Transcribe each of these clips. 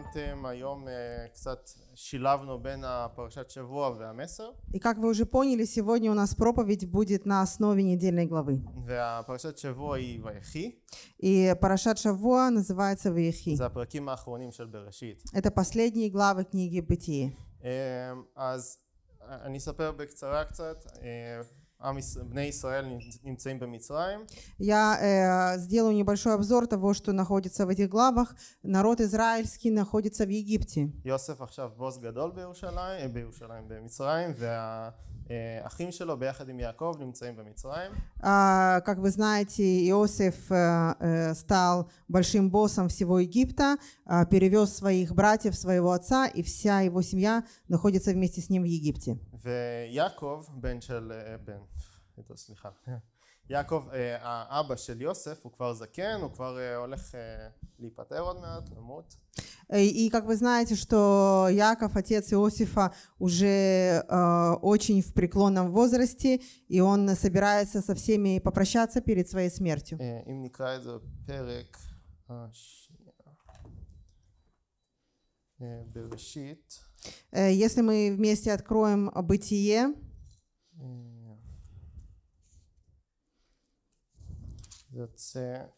הבנתם, היום קצת שילבנו בין הפרשת שבוע והמסר. И как вы уже поняли, сегодня у нас проповедь будет на основе недельной главы. והפרשת שבוע היא ויחי. И парашат Шавуа называется Вейхи. זה הפרקים האחרונים של בראשית. Это последние главы книги Бытие. Эм, אז а, אני אספר בקצרה קצת. Э, а Я э, сделаю небольшой обзор того, что находится в этих главах. Народ израильский находится в Египте. Йосеф עכשיו בוס גדול בירושלים, בירושלים במצרים, והאחים שלו ביחד עם יעקב נמצאים במצרים. А, как вы знаете, Иосиф э, э, стал большим боссом всего Египта, а, перевез своих братьев, своего отца, и вся его семья находится вместе с ним в Египте. ויעקב, בן של... בן, סליחה. יעקב, האבא של יוסף, הוא כבר זקן, הוא כבר הולך להיפטר עוד מעט, למות. Э, и как вы знаете, что Яков, отец Иосифа, уже э, очень в преклонном возрасте, и он собирается со всеми попрощаться перед своей смертью. Э, а, э, Берешит, Э, если мы вместе откроем бытие. Э,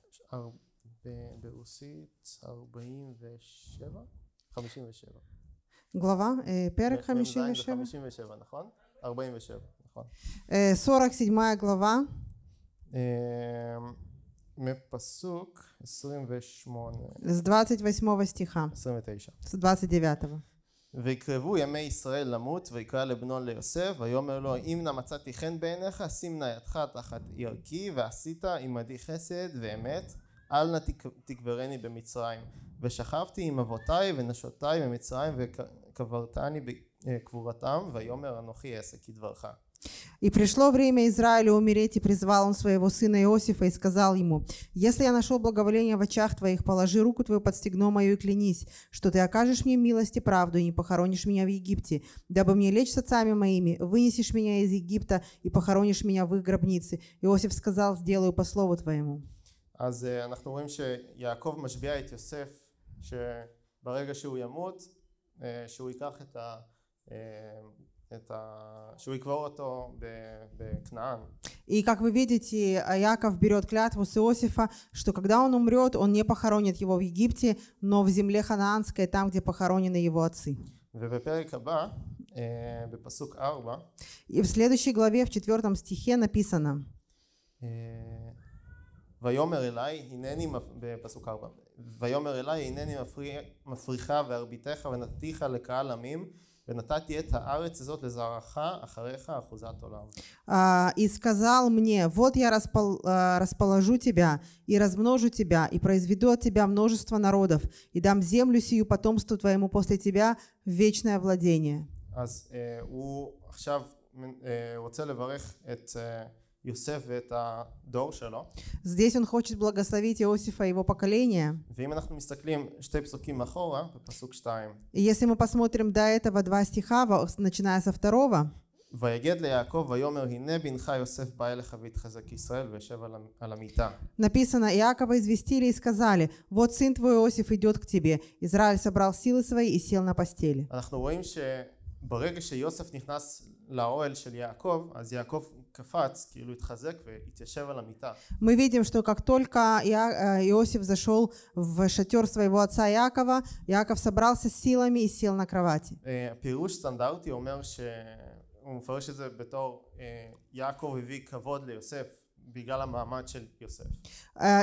глава, פרק Сорок седьмая глава. מפסוק 28. С 28 стиха. 29. С 29. ויקרבו ימי ישראל למות ויקרא לבנו ליוסף ויאמר לו אם נא מצאתי חן בעיניך שים נא ידך תחת ירכי ועשית עמדי חסד ואמת אל נא תקברני במצרים ושכבתי עם אבותיי ונשותיי במצרים וקברתני בקבורתם ויאמר אנוכי אעשה כדברך И пришло время Израилю умереть, и призвал он своего сына Иосифа и сказал ему, «Если я нашел благоволение в очах твоих, положи руку твою под стегно мою и клянись, что ты окажешь мне милость и правду, и не похоронишь меня в Египте, дабы мне лечь с отцами моими, вынесешь меня из Египта и похоронишь меня в их гробнице». Иосиф сказал, «Сделаю по слову твоему». אז אנחנו רואים שיעקב משביע את יוסף שברגע שהוא ימות שהוא ייקח את ה это, И как вы видите, Яков берет клятву с Иосифа, что когда он умрет, он не похоронит его в Египте, но в земле ханаанской, там, где похоронены его отцы. Э, и в следующей главе, в четвертом стихе написано, ויאמר אליי, הנני, מפריחה והרביתך ונתתיך לקהל עמים, ונתתי את הארץ הזאת לזרעך אחריך אחוזת עולם. А, и сказал мне, вот я распол, э, расположу тебя и размножу тебя, и произведу от тебя множество народов, и дам землю сию потомству твоему после тебя вечное владение. אז הוא עכשיו רוצה לברך את э, יוסף ואת הדור שלו. Здесь он хочет благословить Иосифа и его поколение. ואם Если мы посмотрим до этого два стиха, начиная со второго. Написано, Иакова известили и сказали, вот сын твой Иосиф идет к тебе. Израиль собрал силы свои и сел на постели. А ברגע שיוסף נכנס לאוהל של יעקב, אז יעקב קפץ, כאילו התחזק והתיישב על המיטה. Мы видим, что как только э, Иосиф зашел в шатер своего отца Якова, Яков собрался с силами и сел на кровати. Э, פירוש סטנדרטי אומר שהוא מפרש את זה בתור э, יעקב הביא כבוד ליוסף בגלל המעמד של יוסף.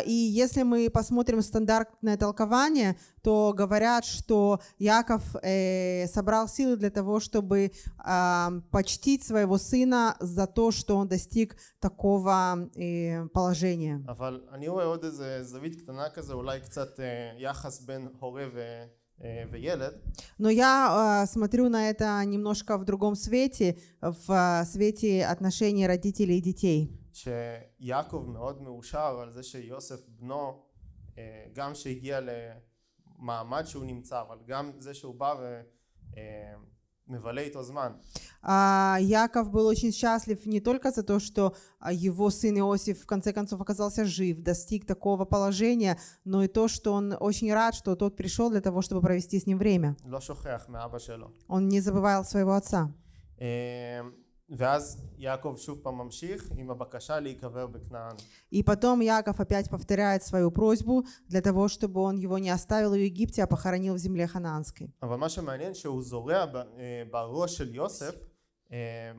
И если мы посмотрим стандартное толкование, то говорят, что Яков э, собрал силы для того, чтобы э, почтить своего сына за то, что он достиг такого э, положения. Но я э, смотрю на это немножко в другом свете, в э, свете отношений родителей и детей. שיעקב מאוד מאושר על זה שיוסף בנו גם שהגיע למעמד שהוא נמצא אבל גם זה שהוא בא ומבלה איתו זמן А Яков был очень счастлив не только за то, что а, его сын Иосиф в конце концов оказался жив, достиг такого положения, но и то, что он очень рад, что тот пришел для того, чтобы провести с ним время. Он не забывал своего отца. Эм, ואז יעקב שוב פעם ממשיך עם הבקשה להיקבר בכנען. И потом Яков опять повторяет свою просьбу для того, чтобы он его не оставил в Египте, а похоронил в земле ханаанской. אבל מה שמעניין שהוא זורע בראש של יוסף Э,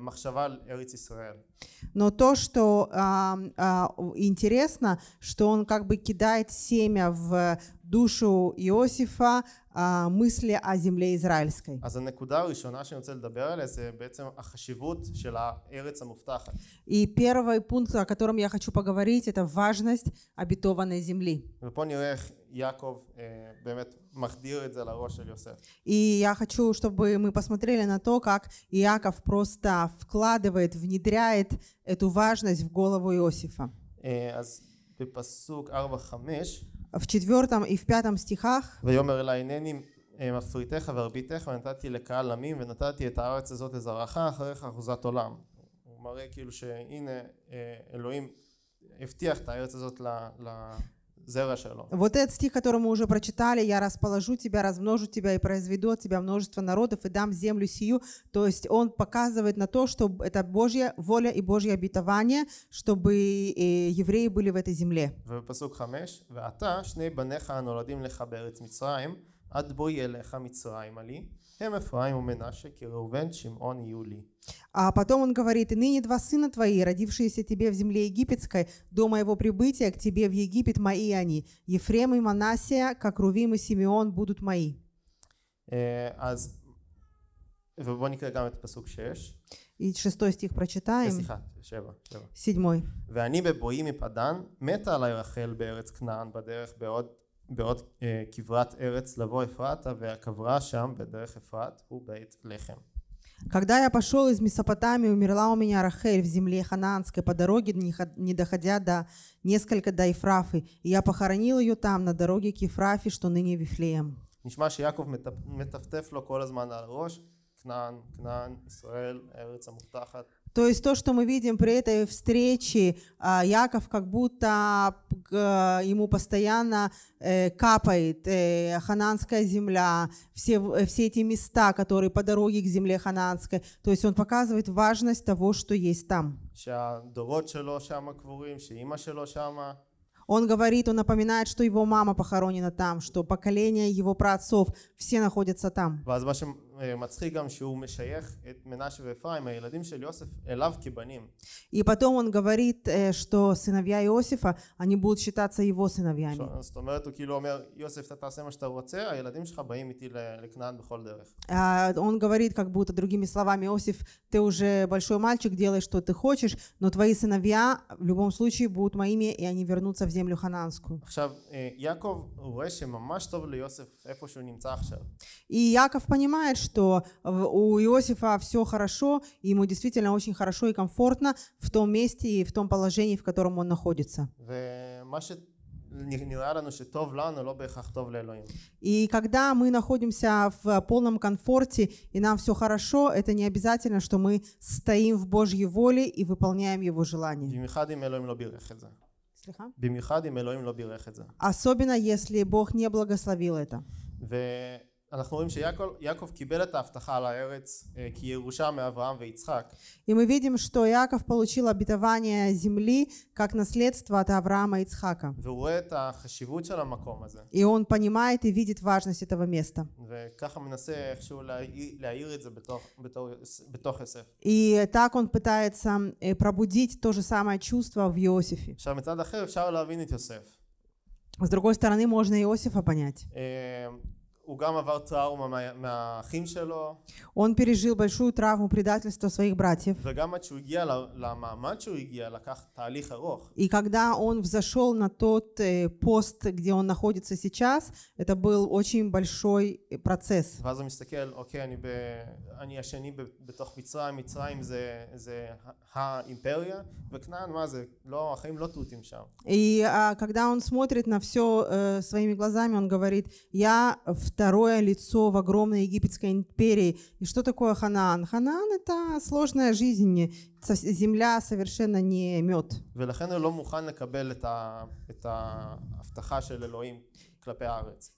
Но то, что а, а, интересно, что он как бы кидает семя в душу Иосифа а, мысли о земле израильской. А И первый пункт, о котором я хочу поговорить, это важность обетованной земли. Яков אה, באמת מחדיר את זה לראש של יוסף. И я хочу, чтобы мы посмотрели на то, как Иаков просто вкладывает, внедряет эту важность в голову Иосифа. Э, אז בפסוק 4-5 в четвертом и в пятом стихах ויאמר אלי הנני אה, מפריתך והרביתך ונתתי לקהל עמים ונתתי את הארץ הזאת לזרעך אחריך אחוזת עולם. הוא מראה כאילו שהנה אה, אלוהים הבטיח את הארץ הזאת ל... Вот этот стих, который мы уже прочитали, «Я расположу тебя, размножу тебя и произведу от тебя множество народов и дам землю сию», то есть он показывает на то, что это Божья воля и Божье обетование, чтобы евреи были в этой земле. ועתה а потом он говорит, «И ныне два сына твои, родившиеся тебе в земле египетской, до моего прибытия к тебе в Египет мои они, Ефрем и Манасия, как Рувим и Симеон будут мои». אז, ובוא נקרא גם את И шестой стих прочитаем. седьмой. בעוד כברת ארץ לבוא אפרתה והקברה שם בדרך אפרת הוא בית לחם. Когда я пошел из Месопотамии, умерла у меня Рахель в земле Хананской по дороге, не доходя до несколько до Ифрафы, и я похоронил ее там, на дороге к Ифрафе, что ныне Вифлеем. נשמע שיעקב מטפטף לו כל הזמן על הראש, כנען, כנען, ישראל, ארץ המובטחת. То есть то, что мы видим при этой встрече, а, Яков как будто ему постоянно э, капает э, хананская земля, все, э, все эти места, которые по дороге к земле хананской. То есть он показывает важность того, что есть там. Он говорит, он напоминает, что его мама похоронена там, что поколение его праотцов, все находятся там. מצחיק גם שהוא משייך את מנשה ואפרים, הילדים של יוסף, אליו כבנים. И потом он говорит, э, что сыновья Иосифа, они будут считаться его сыновьями. זאת אומרת, הוא כאילו אומר, יוסף, אתה תעשה מה שאתה רוצה, הילדים שלך באים איתי לכנען בכל דרך. А, он говорит, как будто, другими словами, Иосиф, ты уже большой мальчик, делай, что ты хочешь, но твои сыновья в любом случае будут моими, и они вернутся в землю хананскую. Э, и Яков понимает, что у Иосифа все хорошо, и ему действительно очень хорошо и комфортно в том месте и в том положении, в котором он находится. И когда мы находимся в полном комфорте и нам все хорошо, это не обязательно, что мы стоим в Божьей воле и выполняем Его желание. Особенно если Бог не благословил это. אנחנו רואים שיעקב קיבל את ההבטחה על הארץ כירושה מאברהם ויצחק. И мы видим, что Яков получил обетование земли как наследство от Авраама и Ицхака. והוא רואה את החשיבות של המקום הזה. И он понимает и видит важность этого места. וככה מנסה איכשהו להאיר את זה בתוך, יוסף. И так он пытается э, пробудить то же самое чувство в Иосифе. עכשיו מצד אחר אפשר להבין את יוסף. С другой стороны, можно Иосифа понять. Эм, Он пережил большую травму предательства своих братьев. И когда он взошел на тот пост, где он находится сейчас, это был очень большой процесс. И когда он смотрит на все своими глазами, он говорит, я в второе лицо в огромной египетской империи. И что такое Ханаан? Ханаан – это сложная жизнь, земля совершенно не мед.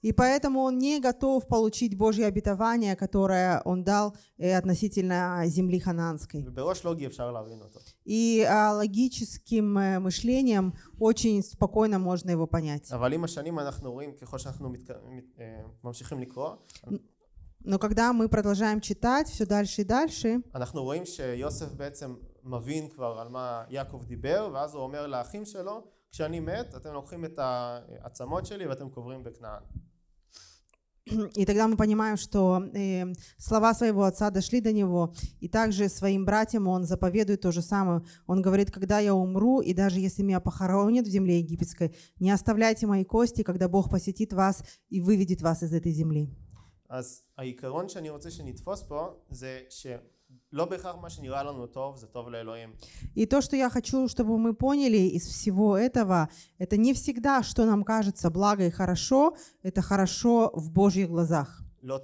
И поэтому он не готов получить Божье обетование, которое он дал э, относительно а, земли хананской. И а, логическим э, мышлением очень спокойно можно его понять. Но когда мы продолжаем читать все дальше и дальше, а мы כשאני מת, אתם לוקחים את העצמות שלי ואתם קוברים בכנען. И тогда мы понимаем, что э, слова своего отца дошли до него, и также своим братьям он заповедует то же самое. Он говорит, когда я умру, и даже если меня похоронят в земле египетской, не оставляйте мои кости, когда Бог посетит вас и выведет вас из этой земли. А и то, что я хочу, чтобы мы поняли из всего этого, это не всегда, что нам кажется благо и хорошо, это хорошо в Божьих глазах. Не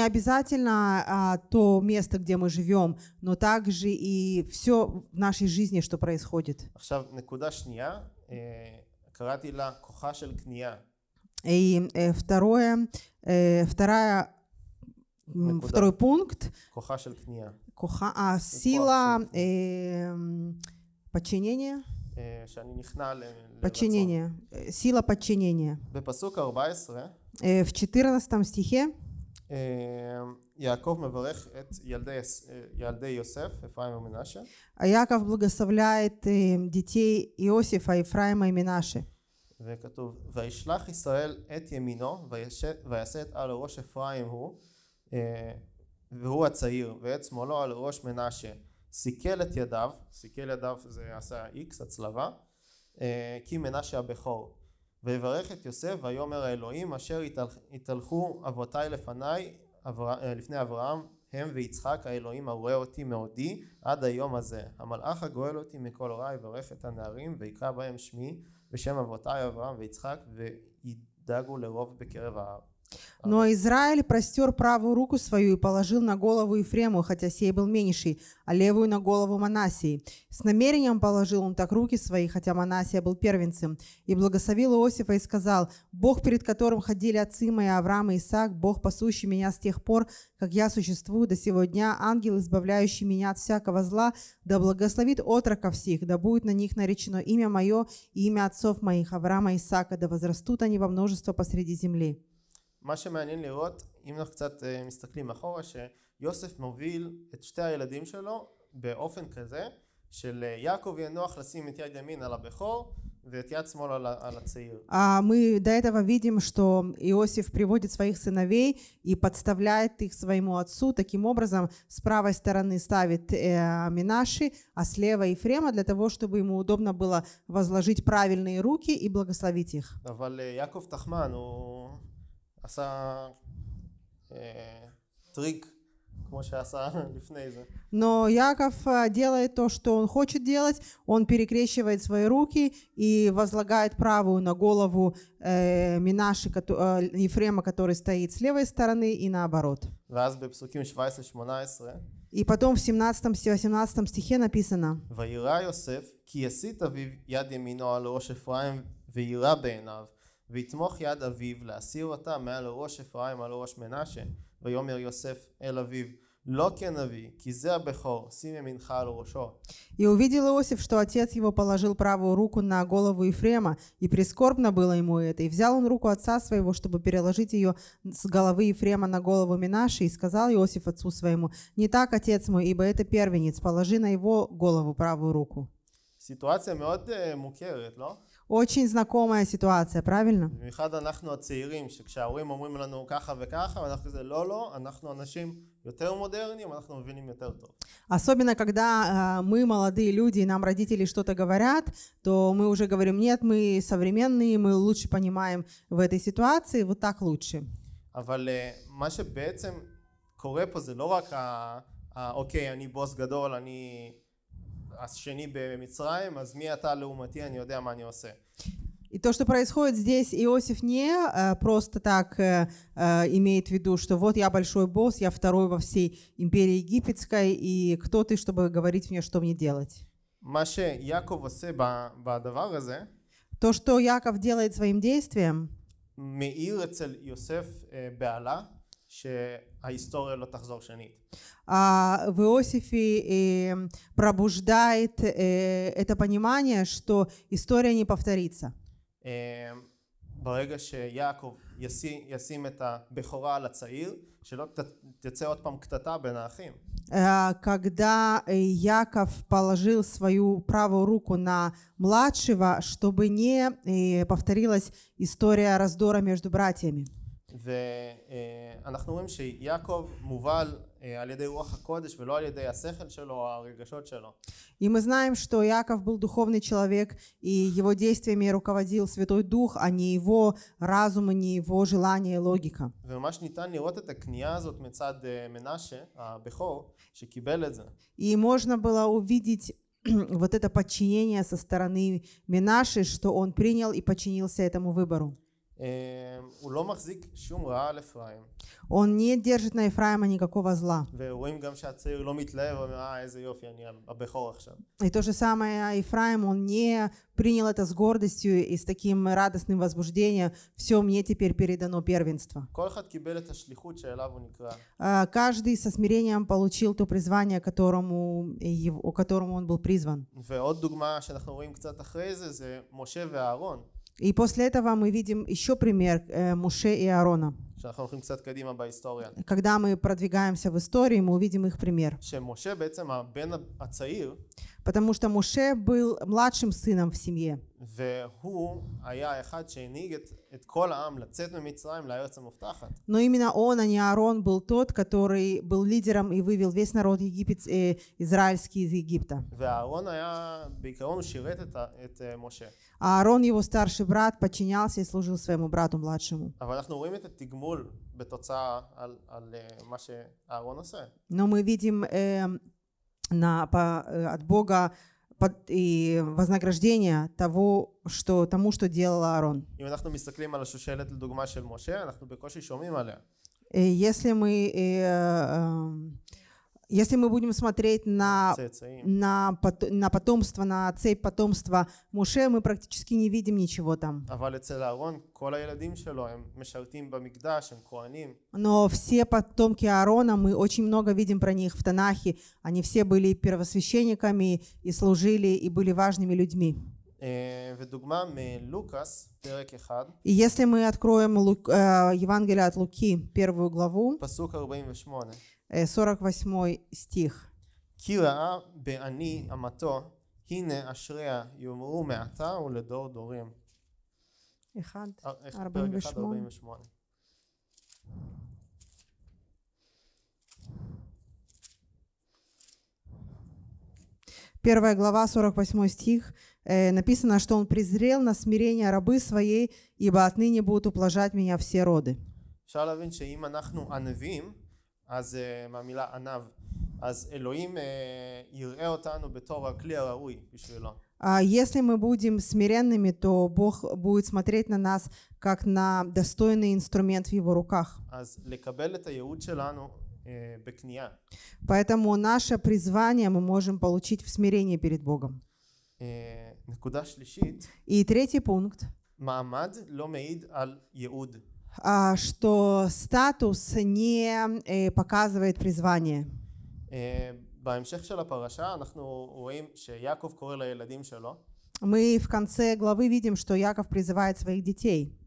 обязательно а, то место, где мы живем, но также и все в нашей жизни, что происходит. Э, и э, второе, э, вторая נקודה. второй пункт. כוחה של כניעה. כוחה, הסила, подчинение. Э, שאני נכנע לרצון. подчинение. Э, сила подчинения. בפסוק 14. Э, в 14 стихе. יעקב מברך את ילדי, אה, ילדי יוסף, אפרים ומנשה. יעקב благословляет детей Иосифа, Ефраима и Менаше. וכתוב, וישלח ישראל את ימינו, ויעשה את על ראש אפרים הוא. אה, והוא הצעיר ואת שמאלו על ראש מנשה סיכל את ידיו, סיכל ידיו זה עשה איקס הצלבה, אה, כי מנשה הבכור ויברך את יוסף ויאמר האלוהים אשר התהלכו אבותיי לפניי אבר... אה, לפני אברהם הם ויצחק האלוהים הרואה אותי מאודי עד היום הזה המלאך הגואל אותי מכל רע יברך את הנערים ויקרא בהם שמי בשם אבותיי אברהם ויצחק וידאגו לרוב בקרב הארץ А Но Израиль простер правую руку свою и положил на голову Ефрему, хотя сей был меньший, а левую на голову Манасии. С намерением положил он так руки свои, хотя Манасия был первенцем. И благословил Иосифа и сказал, «Бог, перед которым ходили отцы мои Авраам и Исаак, Бог, пасущий меня с тех пор, как я существую до сего дня, ангел, избавляющий меня от всякого зла, да благословит отроков всех, да будет на них наречено имя мое и имя отцов моих Авраама и Исаака, да возрастут они во множество посреди земли». מה שמעניין לראות, אם אנחנו קצת מסתכלים אחורה, שיוסף מוביל את שתי הילדים שלו באופן כזה שליעקב ינוח לשים את יד ימין על הבכור ואת יד שמאל על, על הצעיר. Мы до этого видим, что Иосиф приводит своих сыновей и подставляет их своему отцу. Таким образом, с правой стороны ставит э, Минаши, а слева Ефрема, для того, чтобы ему удобно было возложить правильные руки и благословить их. אבל יעקב תחמן הוא... עשה אה, טריק Но Яков э, делает то, что он хочет делать. Он перекрещивает свои руки и возлагает правую на голову э, Минаши, э, Ефрема, который стоит с левой стороны, и наоборот. И потом в 17-18 стихе написано. «Ваира ки ясит авив яд ימינו על ראש אפרים, ויירא בעיניו, ויתמוך יד אביו להסיר אותה מעל ראש אפרים על ראש מנשה ויאמר יוסף אל אביו И увидел Иосиф, что отец его положил правую руку на голову Ефрема, и прискорбно было ему это. И взял он руку отца своего, чтобы переложить ее с головы Ефрема на голову Минаши, и сказал Иосиф отцу своему, «Не так, отец мой, ибо это первенец, положи на его голову правую руку». Ситуация очень э, мукерет, но? Очень знакомая ситуация, правильно? במיוחד אנחנו הצעירים, שכשההורים אומרים לנו ככה וככה, אנחנו כזה לא, לא, אנחנו אנשים יותר модернее, אנחנו מבינים יותר טוב. Особенно, когда а, мы молодые люди, и нам родители что-то говорят, то мы уже говорим, нет, мы современные, мы лучше понимаем в этой ситуации, вот так лучше. אבל э, מה שבעצם קורה פה זה לא רק ה... אוקיי, אני בוס גדול, אני... השני במצרים, אז מי אתה לעומתי, אני יודע מה אני עושה. И то, что происходит здесь, Иосиф не э, просто так э, э, имеет в виду, что вот я большой босс, я второй во всей империи египетской, и кто ты, чтобы говорить мне, что мне делать? То, что Яков делает своим действием, ההיסטוריה לא תחזור שנית. В а, Иосифе э, пробуждает э, это понимание, что история не повторится. Э, ברגע שיעקב ישים, ישים את הבכורה על הצעיר, שלא תצא עוד פעם קטטה בין האחים. Когда Яков положил свою правую руку на младшего, чтобы не повторилась история раздора между братьями. ואנחנו רואים שיעקב מובל על ידי רוח הקודש ולא על ידי השכל שלו או הרגשות שלו. И мы знаем, что Яков был духовный человек, и его действиями руководил Святой Дух, а не его разум, не его желание и логика. И можно было увидеть вот это подчинение со стороны Менаши, что он принял и подчинился этому выбору. Эм, он не держит на Ефраима никакого зла. «А, и то же самое Ефраим, он не принял это с гордостью и с таким радостным возбуждением. Все, мне теперь передано первенство. А, каждый со смирением получил то призвание, которому, которому он был призван. И после этого мы видим еще пример э, Муше и Аарона. Когда мы продвигаемся в истории, мы увидим их пример. Потому что Муше был младшим сыном в семье. Но именно он, а не Аарон, был тот, который был лидером и вывел весь народ Египет, э, израильский из Египта. А Аарон, его старший брат, подчинялся и служил своему брату младшему. А ну, э, Но мы видим э, на, по, э, от Бога и вознаграждение того, что, тому, что делал Аарон. А если мы э, эм, если мы будем смотреть на, на, на потомство, на цепь потомства Муше, мы практически не видим ничего там. Но все потомки Аарона, мы очень много видим про них в Танахе. Они все были первосвященниками и служили, и были важными людьми. Э, и если мы откроем э, Евангелие от Луки, первую главу, 48. 48 э, стих. כי ראה בעני אמתו, הנה אשריה, יאמרו מעתה ולדור דורים. 1, 48. Первая глава, 48 стих, э, написано, что он презрел на смирение рабы своей, ибо отныне будут ублажать меня все роды. אפשר להבין שאם אנחנו ענבים, אז מהמילה עניו, אז אלוהים יראה אותנו בתור הכלי הראוי בשבילו. А если мы будем смиренными, то Бог будет смотреть на нас как на достойный инструмент в Его руках. Э, Поэтому наше призвание мы можем получить в смирении перед Богом. Э, И третий пункт. А, что статус не э, показывает призвание. Э, Мы в конце главы видим, что Яков призывает своих детей.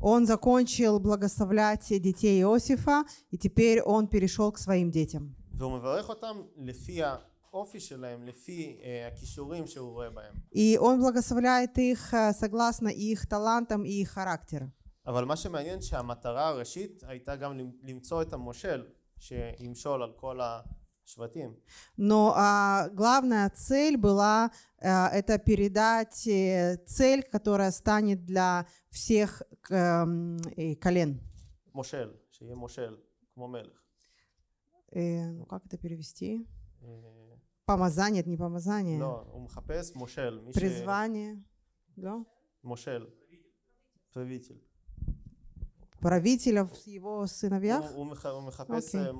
Он закончил благословлять детей Иосифа, и теперь он перешел к своим детям. האופי שלהם לפי הכישורים שהוא רואה בהם. И он благословляет их согласно их талантам и их характеру. אבל מה שמעניין שהמטרה הראשית הייתה גם למצוא את המושל שימשול על כל השבטים. Но а, главная цель была а, это передать цель, которая станет для всех а, колен. Мошель, שיהיה מושל, כמו מלך. Э, ну как это перевести? Э, помазание, это не помазание. לא, הוא מחפש מושל. Призвание. Да? Мошель, правитель. Правителя в его сыновьях. הוא-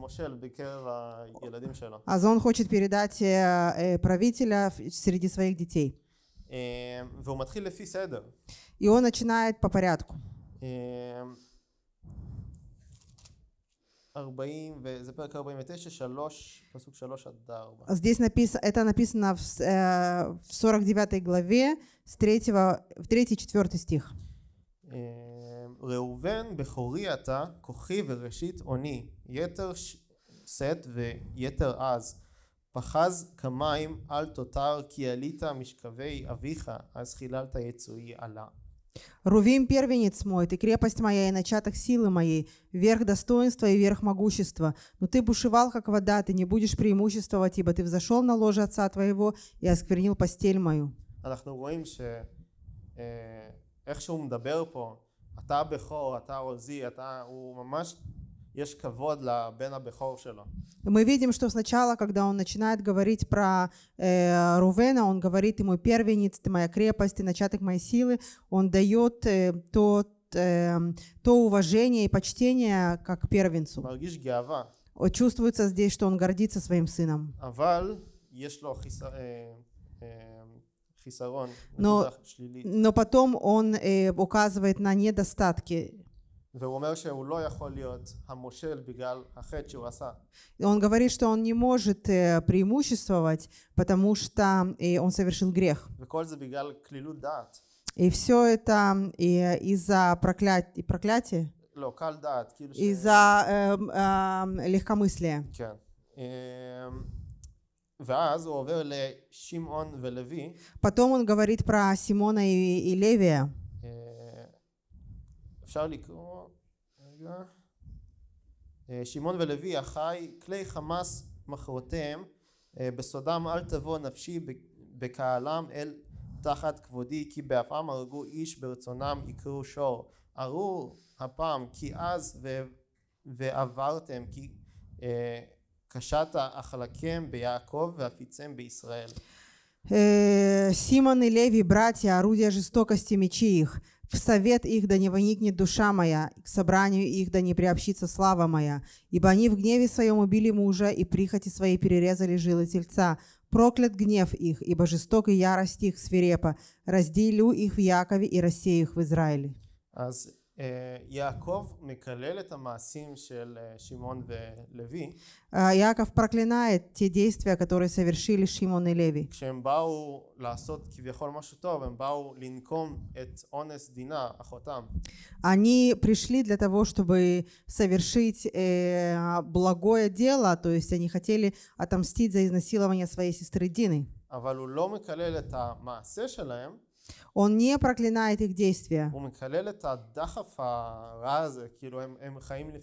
הוא А он хочет передать э, э, правителя среди своих детей. Эм, И он начинает по порядку. Эм, 40, וזה פרק 49, 3, פסוק 3 עד 4. אז דיס это написано в, э, סורק 49 главе, с 3, в 3-4 стих. ראובן, בכורי אתה, כוחי וראשית אוני, יתר שאת ויתר עז. פחז כמים אל תותר כי עלית משכבי אביך, אז חיללת יצואי עלה. Рувим первенец мой, ты крепость моя и начаток силы моей, верх достоинства и верх могущества. Но ты бушевал, как вода, ты не будешь преимуществовать, ибо ты взошел на ложе отца твоего и осквернил постель мою. אנחנו э, שהוא מדבר פה, אתה בכור, אתה עוזי, אתה, הוא ממש мы видим, что сначала, когда он начинает говорить про э, Рувена, он говорит, ему первенец, ты моя крепость, ты начаток моей силы, он дает э, тот, э, то уважение и почтение как первенцу. Чувствуется здесь, что он гордится своим сыном. Э, э, но, но потом он э, указывает на недостатки. Он говорит, что он не может э, преимуществовать, потому что э, он совершил грех. И все это э, из-за проклятия, проклятия? из-за эм, эм, легкомыслия. Эм, Потом он говорит про Симона и Левия. אפשר לקרוא, רגע, אה, שמעון ולוי אחי כלי חמאס מכרותיהם, אה, בסודם אל תבוא נפשי בקהלם אל תחת כבודי, כי באפם הרגו איש ברצונם יקראו שור. ארור הפעם, כי אז ו... ועברתם, כי אה, קשת אכלכם ביעקב ואפיצם בישראל. Симон и Леви, братья, орудия жестокости мечи их. В совет их да не воникнет душа моя, к собранию их да не приобщится слава моя. Ибо они в гневе своем убили мужа, и прихоти своей перерезали жилы тельца. Проклят гнев их, ибо жесток и ярость их свирепа. Разделю их в Якове и рассею их в Израиле. יעקב מקלל את המעשים של שמעון ולוי. Яков проклинает те действия, которые совершили Шимон и Леви. Они пришли для того, чтобы совершить э, благое дело, то есть они хотели отомстить за изнасилование своей сестры Дины. אבל הוא לא מקלל את המעשה שלהם. Он не проклинает их действия. Он а эм,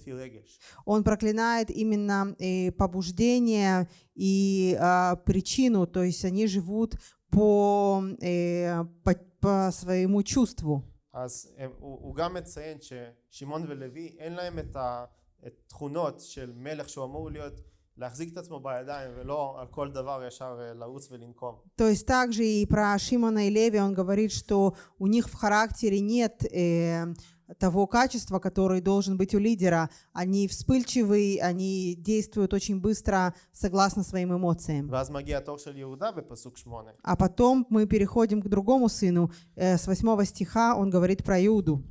эм, проклинает именно э, побуждение и а, причину, то есть они живут по, э, по, по своему чувству. אז הוא, הוא גם מציין ששמעון ולוי אין להם את התכונות של מלך שהוא אמור להיות то есть также и про Шимона и Леви он говорит, что у них в характере нет э, того качества, который должен быть у лидера. Они вспыльчивы, они действуют очень быстро согласно своим эмоциям. А потом мы переходим к другому сыну. Э, с восьмого стиха он говорит про Иуду.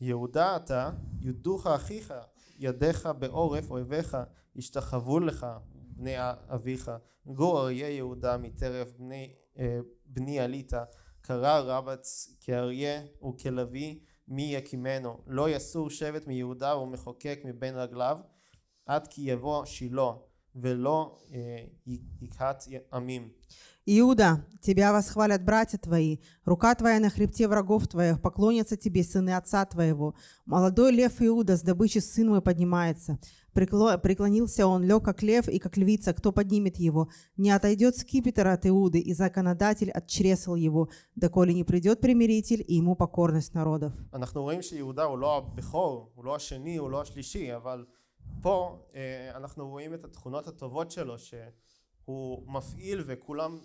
Иуда, Юдуха Ахиха, Ядеха, Беорев, Ойвеха, השתחוו לך בני אביך, גור אריה יהודה מטרף בני, אה, בני עליתה, קרא רבץ כאריה וכלביא מי יקימנו, לא יסור שבט מיהודה ומחוקק מבין רגליו, עד כי יבוא שילה ולא אה, יקהת עמים. Иуда, тебя восхвалят братья твои, рука твоя на хребте врагов твоих, поклонятся тебе сыны отца твоего. Молодой лев Иуда с добычи сын мой поднимается. Преклонился он, лег как лев и как львица, кто поднимет его. Не отойдет скипетр от Иуды, и законодатель отчресл его, доколе не придет примиритель и ему покорность народов. פה אנחנו רואים את התכונות הטובות שלו, שהוא מפעיל וכולם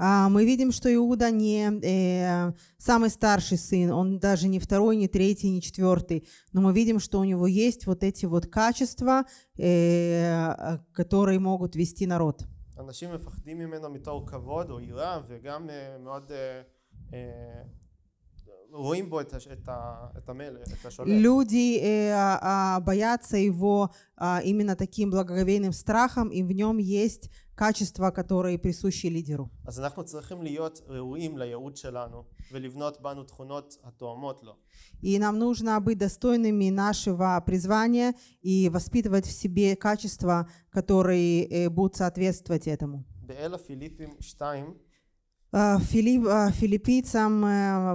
а мы видим, что Иуда не э, самый старший сын, он даже не второй, не третий, не четвертый, но мы видим, что у него есть вот эти вот качества, э, которые могут вести народ. אנשים מפחדים ממנו מתור כבוד או יראה וגם э, מאוד э, э, ну, Люди э, а, а, боятся его а, именно таким благоговейным страхом, и в нем есть качества, которые присущи лидеру. И нам нужно быть достойными нашего призвания и воспитывать в себе качества, которые э, будут соответствовать этому. В филиппийцам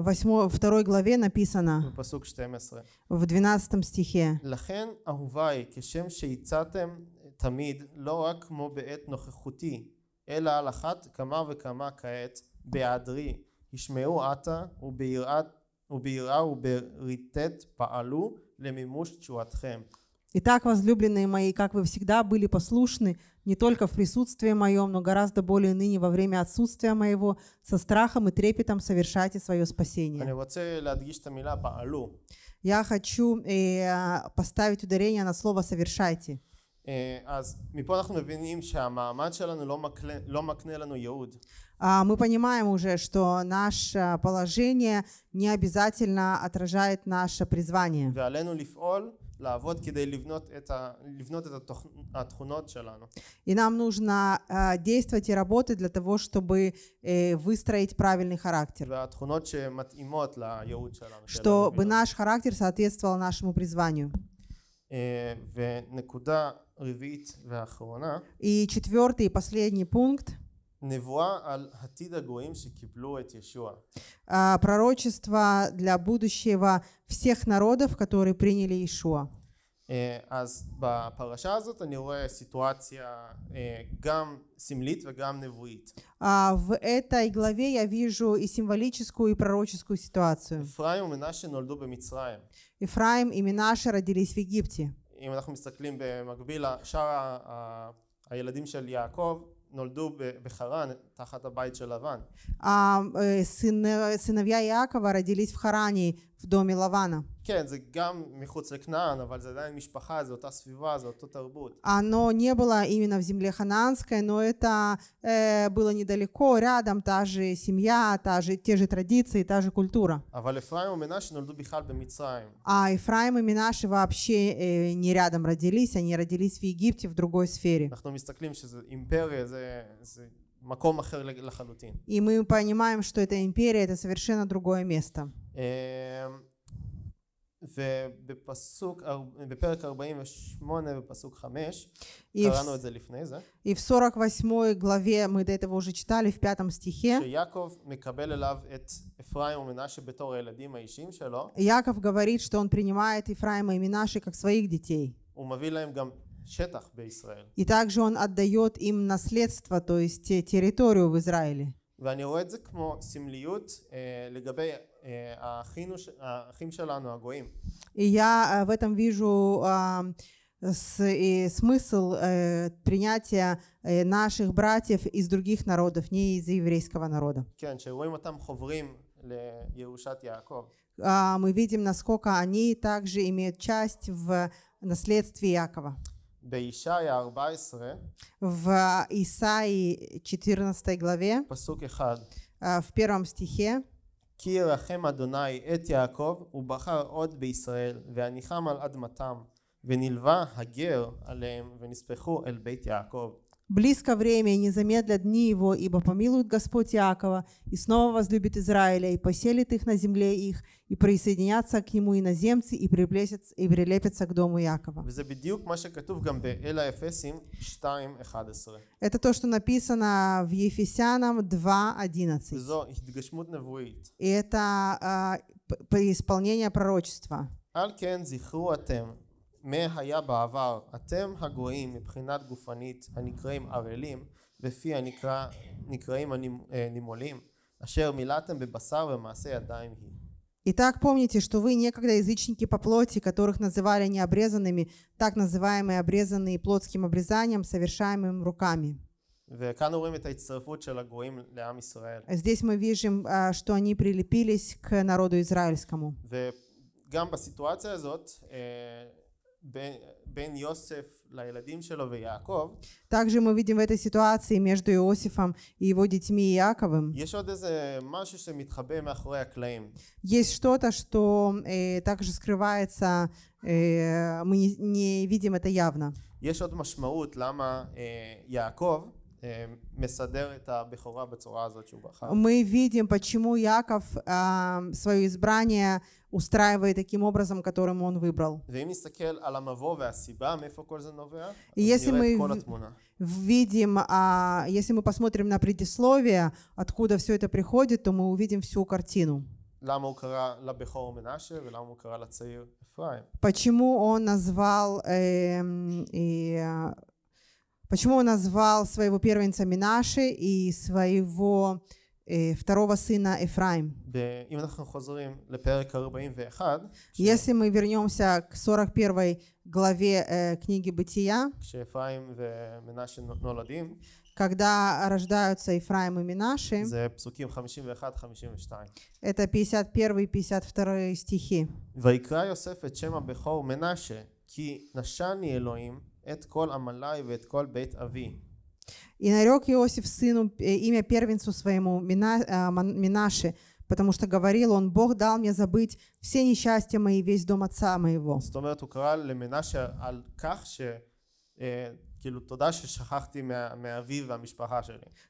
8, э, 2 главе написано в 12 стихе לכן אהוביי כשם שהצעתם תמיד לא רק כמו בעת נוכחותי אלא על אחת כמה וכמה כעת בהיעדרי ישמעו עתה וביראה וברטט פעלו למימוש תשועתכם Итак, возлюбленные мои, как вы всегда были послушны не только в присутствии моем, но гораздо более ныне во время отсутствия моего, со страхом и трепетом совершайте свое спасение. Я хочу э, поставить ударение на слово «совершайте». Э, а, мы понимаем уже, что наше а, положение не обязательно отражает наше призвание. לעבוד כדי לבנות, את, ה, לבנות את התוכ, התכונות שלנו. И нам нужно uh, действовать и работать для того, чтобы э, выстроить правильный характер. והתכונות שמתאימות לייעוד שלנו. чтобы наш характер соответствовал нашему призванию. Э, ונקודה רביעית ואחרונה. И четвертый и последний пункт. Пророчество для будущего всех народов, которые приняли Иешуа. אז בפרשה הזאת אני רואה סיטואציה גם סמלית וגם נבואית. В этой главе я вижу и символическую, и пророческую ситуацию. אפרים ומנשה נולדו במצרים. Ефраим и Менаше родились в Египте. אם אנחנו מסתכלים במקביל, שאר הילדים של יעקב נולדו בחרן תחת הבית של לבן. сыновья Иакова родились в Харане в доме Лавана. Оно не было именно в земле хананской, но это э, было недалеко, рядом та же семья, та же, те же традиции, та же культура. А Ифраим и Минаши вообще э, не рядом родились, они родились в Египте в другой сфере. מקום אחר לחלוטין. И мы понимаем, что эта империя это совершенно другое место. ובפסוק, эм, בפרק 48 בפסוק 5, и קראנו את זה לפני זה. И в 48 главе, мы до этого уже читали, в пятом стихе, שיעקב מקבל אליו את אפרים ומנשה בתור הילדים האישיים שלו. Яков говорит, что он принимает Ефраима и Минаши как своих детей. הוא מביא להם גם и также он отдает им наследство, то есть э, территорию в Израиле. И Я э, в этом вижу а, и смысл э, принятия наших братьев из других народов, не из еврейского народа. А, мы видим, насколько они также имеют часть в наследстве Якова. בישעיה 14 в Исаии 14 главе, פסוק אחד, אה, в первом стихе, כי ירחם אדוני את יעקב ובחר עוד בישראל והניחם על אדמתם ונלווה הגר עליהם ונספחו אל בית יעקב Близко время и не замедлят дни его, ибо помилует Господь Якова, и снова возлюбит Израиля, и поселит их на земле их, и присоединятся к нему иноземцы, и, приблизятся, и прилепятся к дому Якова. Это то, что написано в Ефесянам 2.11. И это э, исполнение пророчества. מה היה בעבר אתם הגויים מבחינת גופנית הנקראים ערלים ופי הנקרא, נקראים הנימולים אשר מילאתם בבשר ומעשה ידיים היא Итак, помните, что вы некогда язычники по плоти, которых называли необрезанными, так называемые обрезанные плотским обрезанием, совершаемым руками. Здесь мы видим, что они прилепились к народу израильскому. Также мы видим в этой ситуации между Иосифом и его детьми Иаковым. Есть что-то, что э, также скрывается, э, мы не, не видим это явно. Есть э, Э, мы видим, почему Яков э, свое избрание устраивает таким образом, которым он выбрал. если мы видим, а, если мы посмотрим на предисловие, откуда все это приходит, то мы увидим всю картину. Почему он назвал э, э, Почему он назвал своего первенца Минаши и своего э, второго сына Ефраим? Если мы вернемся к 41 главе э, книги Бытия, когда рождаются Ефраим и Минаши, это 51 и 52 стихи. ויקרא יוסף את שם הבכור מנשה, и нарек Иосиф сыну э, имя первенцу своему э, Минаше, потому что говорил он, Бог дал мне забыть все несчастья мои, весь дом отца моего. Э,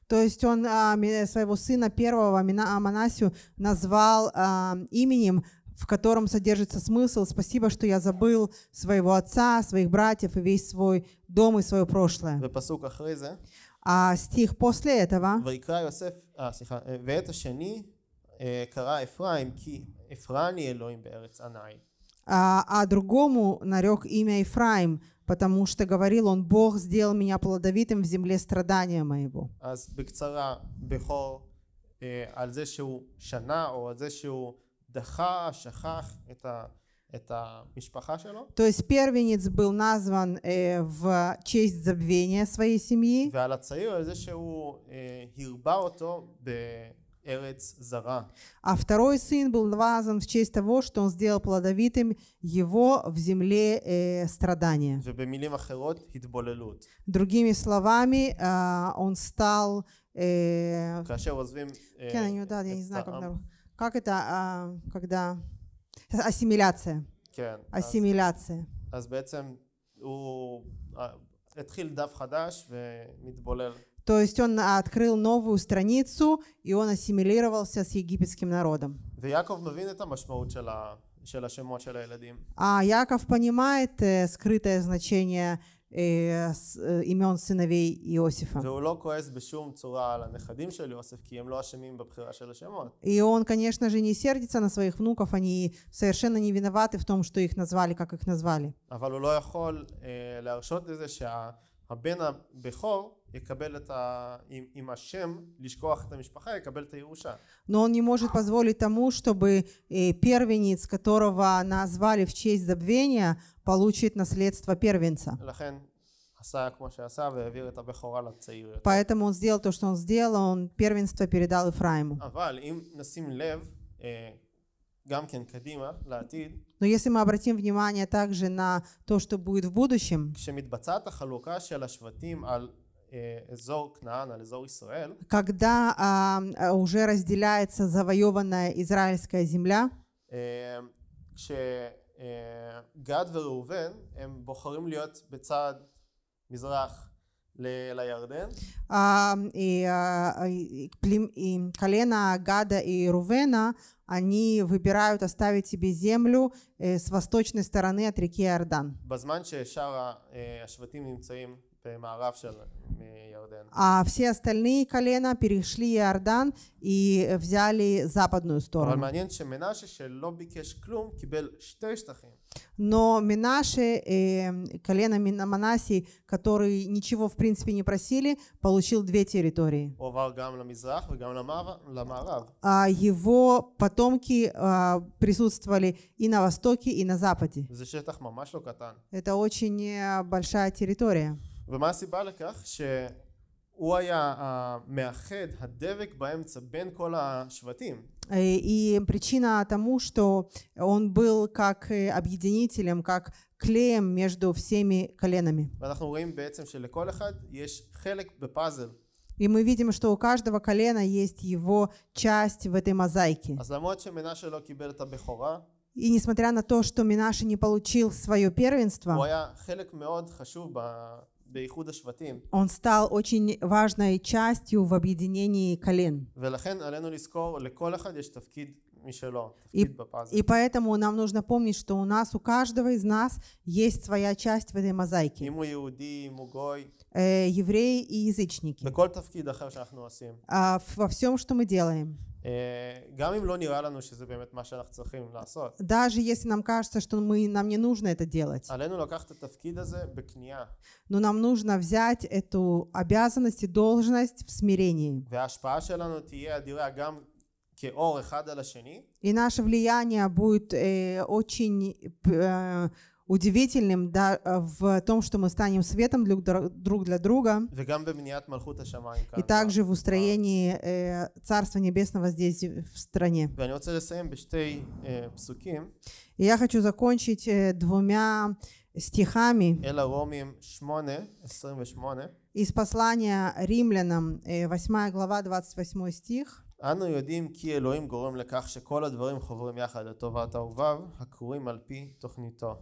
То есть он а, своего сына первого Манасию назвал а, именем в котором содержится смысл «Спасибо, что я забыл своего отца, своих братьев и весь свой дом и свое прошлое». А стих после этого а, э, э, а, а, другому нарек имя Ифраим, потому что говорил он, Бог сделал меня плодовитым в земле страдания моего. אז בקצרה, בכור, על זה שהוא שנה, או על זה שהוא דחה, שכח את это мишпаха шело. То есть первенец был назван э, в честь забвения своей семьи. А, э, а второй сын был назван в честь того, что он сделал плодовитым его в земле э, страдания. Другими словами, э, он стал... Э, Конечно, э, я не знаю, как как это, а, когда... ассимиляция. כן. אסימילציה. אז, אז То есть он открыл новую страницу, и он ассимилировался с египетским народом. А Яков понимает э, скрытое значение אימון סנבי יוספה. והוא לא כועס בשום צורה על הנכדים של יוסף, כי הם לא אשמים בבחירה של השמות. И он, конечно же, не сердится на своих внуков, они совершенно не виноваты в том, что их назвали, как их назвали. אבל הוא לא יכול להרשות לזה שהבן הבכור יקבל את ה... עם, עם השם, לשכוח את המשפחה, יקבל את הירושה. Но он не может позволить тому, чтобы э, первенец, которого назвали в честь забвения, получит наследство первенца. לכן עשה כמו שעשה והעביר את הבכורה לצעיר Поэтому он сделал то, что он сделал, он первенство передал Ифраиму. אבל אם נשים לב, גם כן קדימה, לעתיד. Но если мы обратим внимание также на то, что будет в будущем, כשמתבצעת החלוקה של השבטים על אזור כנען, Когда уже разделяется завоеванная израильская земля? כשגד וראובן הם И колено Гада и Рувена, они выбирают оставить себе землю с восточной стороны от реки ордан а все остальные колена перешли Иордан и взяли западную сторону. Но Минаше, э, колено Манаси, которые ничего в принципе не просили, получил две территории. А его потомки а, присутствовали и на востоке, и на западе. Это очень э, большая территория. ומה הסיבה לכך? שהוא היה המאחד, הדבק באמצע בין כל השבטים. Э, и причина тому, что он был как э, объединителем, как клеем между всеми коленами. И мы видим, что у каждого колена есть его часть в этой мозаике. И несмотря на то, что Минаши не получил свое первенство, он стал очень важной частью в объединении колен. И, и поэтому нам нужно помнить, что у нас, у каждого из нас есть своя часть в этой мозаике. Э, евреи и язычники. А, во всем, что мы делаем. Э, ну, Даже если нам кажется, что мы, нам не нужно это делать, а но нам нужно взять эту обязанность и должность в смирении. И наше влияние будет э, очень э, удивительным да, э, в том, что мы станем светом друг для друга. И также в устроении э, Царства Небесного здесь, э, в стране. Э, И я хочу закончить э, двумя стихами из послания римлянам, э, 8 глава, 28 стих. אנו יודעים כי אלוהים גורם לכך שכל הדברים חוברים יחד לטובת אהוביו הקרויים על פי תוכניתו.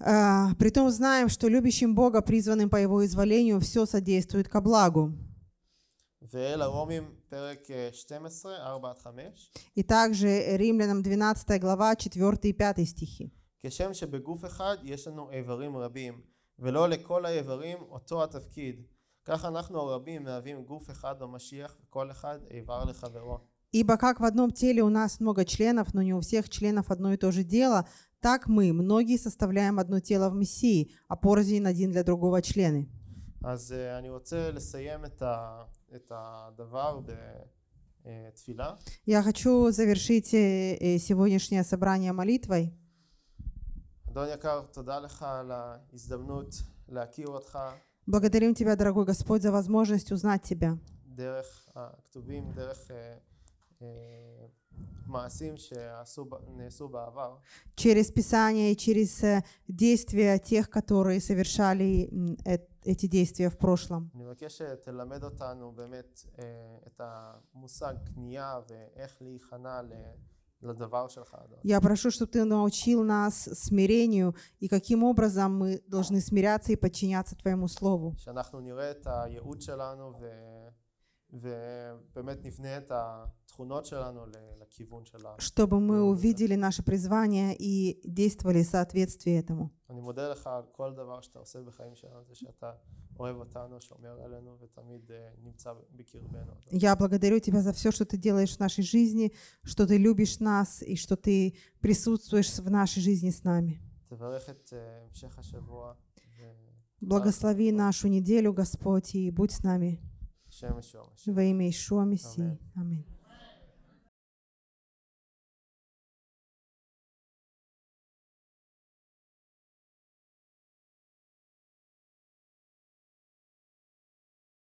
А, притом знаем, что любящим Бога, призванным по Его изволению, все содействует ко благу. Э, и также Римлянам 12 глава 4 и 5 стихи. כשם שבגוף אחד יש לנו איברים רבים, ולא לכל האיברים אותו התפקיד. כך אנחנו הרבים מהווים גוף אחד במשיח, וכל אחד איבר לחברו. Ибо как в одном теле у нас много членов, но не у всех членов одно и то же дело, так мы, многие, составляем одно тело в Мессии, а порознь один для другого члены. Э, э, Я хочу завершить э, сегодняшнее собрание молитвой. Благодарим тебя, дорогой Господь, за возможность узнать тебя. דרך הכתובים, דרך... Uh, а через Писание и через э, действия тех, которые совершали эти действия в прошлом. Э, Я прошу, чтобы ты научил нас смирению и каким образом мы должны смиряться и подчиняться Твоему Слову чтобы мы увидели наше призвание и действовали в соответствии этому. Я благодарю Тебя за все, что Ты делаешь в нашей жизни, что Ты любишь нас и что Ты присутствуешь в нашей жизни с нами. Э, э, Благослови нашу неделю, Господь, и будь с нами. Chama-se, chama-se. Во имя Ишуа Мессии. Аминь.